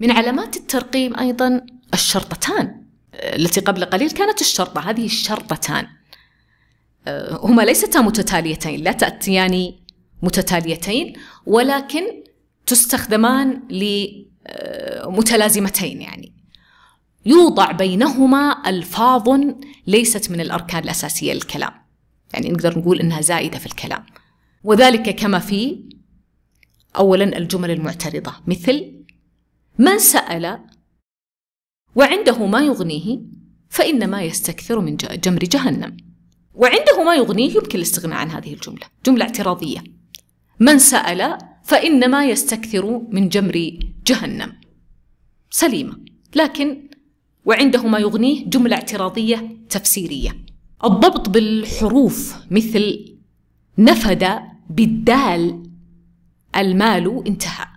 من علامات الترقيم أيضا الشرطتان التي قبل قليل كانت الشرطة هذه الشرطتان آه، هما ليستا متتاليتين لا تأتيان متتاليتين ولكن تستخدمان لمتلازمتين يعني يوضع بينهما ألفاظ ليست من الأركان الأساسية للكلام يعني نقدر نقول إنها زائدة في الكلام وذلك كما في أولا الجمل المعترضة مثل من سأل وعنده ما يغنيه فإنما يستكثر من جمر جهنم وعنده ما يغنيه يمكن الاستغناء عن هذه الجملة جملة اعتراضية من سأل فإنما يستكثر من جمر جهنم سليمة لكن وعنده ما يغنيه جملة اعتراضية تفسيرية الضبط بالحروف مثل نفد بالدال المال انتهى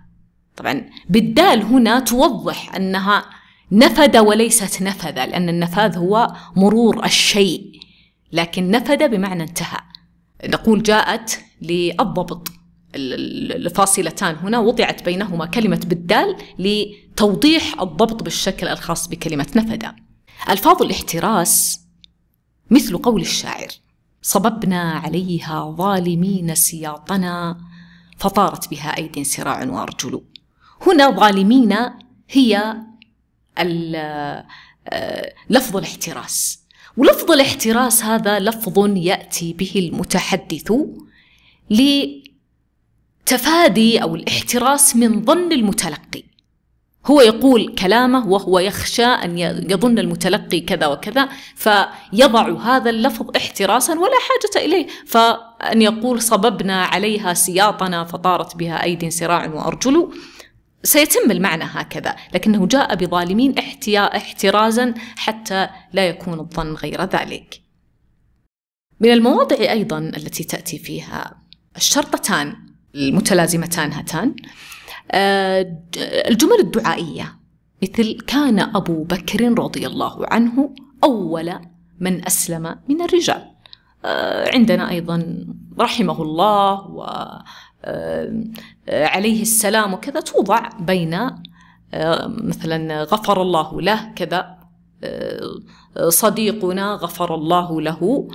طبعا بالدال هنا توضح أنها نفد وليست نفذ لأن النفاذ هو مرور الشيء لكن نفد بمعنى انتهى نقول جاءت للضبط الفاصلتان هنا وضعت بينهما كلمة بالدال لتوضيح الضبط بالشكل الخاص بكلمة نفد ألفاظ الاحتراس مثل قول الشاعر صببنا عليها ظالمين سياطنا فطارت بها أيدي سراع وأرجل هنا ظالمين هي لفظ الاحتراس ولفظ الاحتراس هذا لفظ ياتي به المتحدث لتفادي او الاحتراس من ظن المتلقي هو يقول كلامه وهو يخشى ان يظن المتلقي كذا وكذا فيضع هذا اللفظ احتراسا ولا حاجه اليه فان يقول صببنا عليها سياطنا فطارت بها ايدي سراع وارجل سيتم المعنى هكذا لكنه جاء بظالمين احتياء احترازا حتى لا يكون الظن غير ذلك من المواضع أيضا التي تأتي فيها الشرطتان المتلازمتان هاتان آه، الجمل الدعائية مثل كان أبو بكر رضي الله عنه أول من أسلم من الرجال آه، عندنا أيضا رحمه الله وعليه آه، السلام وكذا توضع بين آه، مثلا غفر الله له كذا آه، صديقنا غفر الله له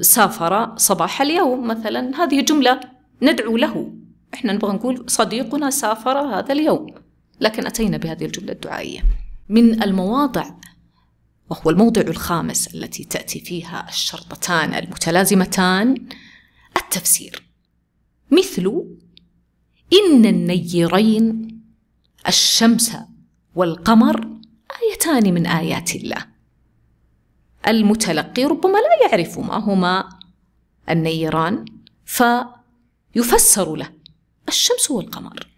سافر صباح اليوم مثلا هذه جملة ندعو له احنا نبغى نقول صديقنا سافر هذا اليوم لكن أتينا بهذه الجملة الدعائية من المواضع وهو الموضع الخامس التي تأتي فيها الشرطتان المتلازمتان التفسير مثل إن النيرين الشمس والقمر آيتان من آيات الله المتلقي ربما لا يعرف ما هما النيران فيفسر له الشمس والقمر